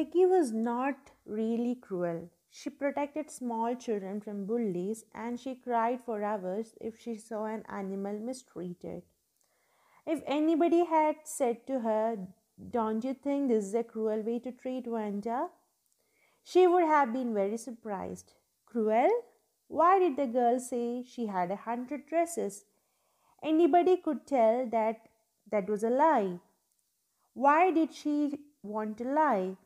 Peggy was not really cruel. She protected small children from bullies and she cried for hours if she saw an animal mistreated. If anybody had said to her, Don't you think this is a cruel way to treat Wanda? She would have been very surprised. Cruel? Why did the girl say she had a hundred dresses? Anybody could tell that that was a lie. Why did she want to lie?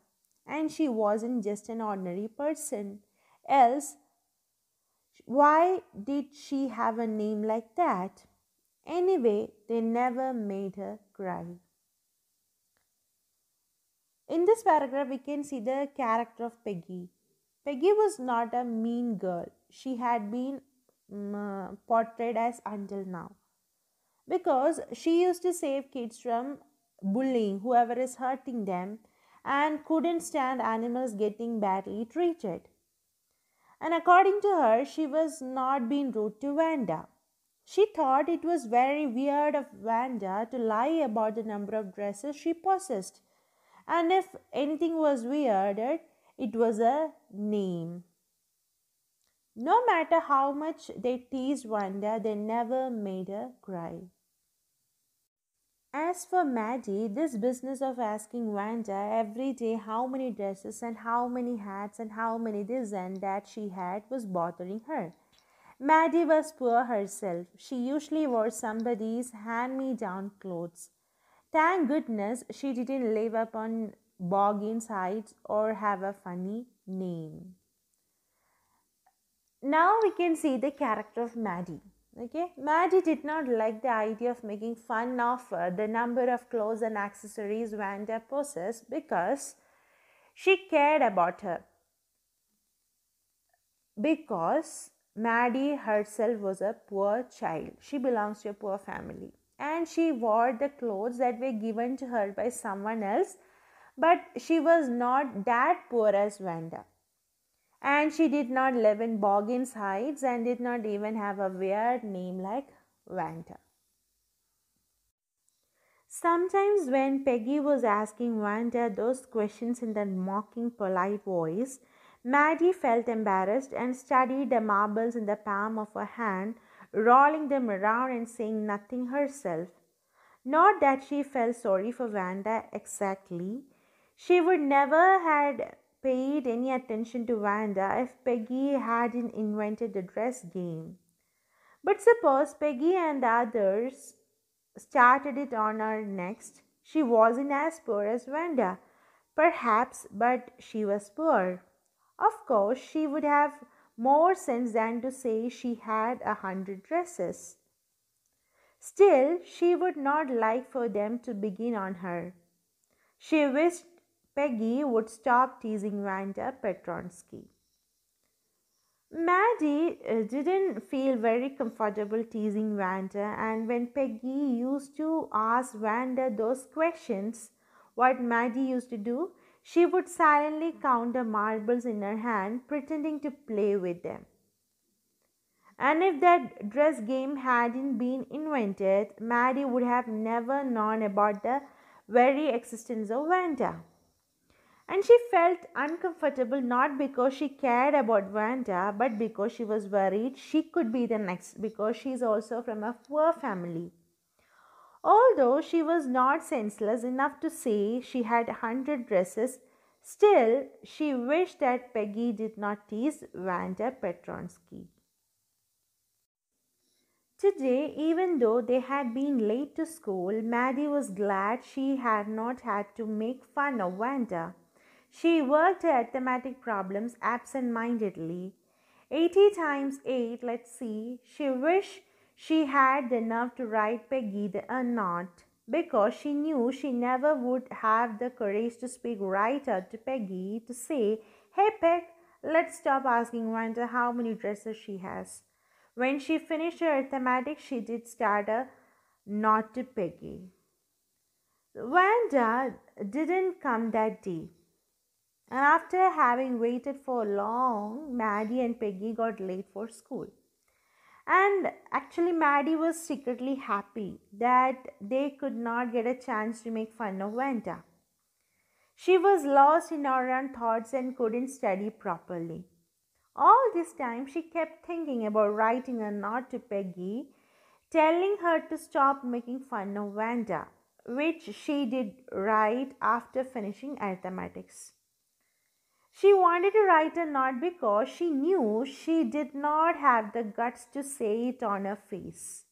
and she wasn't just an ordinary person. Else, why did she have a name like that? Anyway, they never made her cry. In this paragraph, we can see the character of Peggy. Peggy was not a mean girl. She had been um, portrayed as until now. Because she used to save kids from bullying, whoever is hurting them, and couldn't stand animals getting badly treated. And according to her, she was not being rude to Vanda. She thought it was very weird of Vanda to lie about the number of dresses she possessed. And if anything was weirder, it was a name. No matter how much they teased Vanda, they never made her cry. As for Maddie, this business of asking Wanda every day how many dresses and how many hats and how many this and that she had was bothering her. Maddie was poor herself. She usually wore somebody's hand me down clothes. Thank goodness she didn't live up on Boggin's Heights or have a funny name. Now we can see the character of Maddie. Okay, Maddie did not like the idea of making fun of uh, the number of clothes and accessories Vanda possessed because she cared about her. Because Maddie herself was a poor child, she belongs to a poor family, and she wore the clothes that were given to her by someone else, but she was not that poor as Vanda. And she did not live in Boggins Heights and did not even have a weird name like Vanta. Sometimes, when Peggy was asking Wanda those questions in that mocking, polite voice, Maddie felt embarrassed and studied the marbles in the palm of her hand, rolling them around and saying nothing herself. Not that she felt sorry for Vanda exactly. She would never had paid any attention to Vanda if Peggy hadn't invented the dress game. But suppose Peggy and the others started it on her next, she wasn't as poor as Vanda, perhaps, but she was poor. Of course, she would have more sense than to say she had a hundred dresses. Still, she would not like for them to begin on her. She wished Peggy would stop teasing Vanda Petronsky. Maddie uh, didn't feel very comfortable teasing Vanda, and when Peggy used to ask Vanda those questions, what Maddie used to do, she would silently count the marbles in her hand, pretending to play with them. And if that dress game hadn't been invented, Maddie would have never known about the very existence of Vanda. And she felt uncomfortable not because she cared about Vanda, but because she was worried she could be the next, because she is also from a poor family. Although she was not senseless enough to say she had a hundred dresses, still she wished that Peggy did not tease Vanda Petronsky. Today, even though they had been late to school, Maddie was glad she had not had to make fun of Vanda. She worked at thematic problems absent mindedly. 80 times 8, let's see, she wished she had the nerve to write Peggy the note because she knew she never would have the courage to speak right out to Peggy to say, Hey Peg, let's stop asking Wanda how many dresses she has. When she finished her arithmetic, she did start a not to Peggy. Wanda didn't come that day. And after having waited for long, Maddie and Peggy got late for school. And actually, Maddie was secretly happy that they could not get a chance to make fun of Vanta. She was lost in her own thoughts and couldn't study properly. All this time, she kept thinking about writing a note to Peggy, telling her to stop making fun of Vanda, which she did right after finishing arithmetics. She wanted to write a note because she knew she did not have the guts to say it on her face.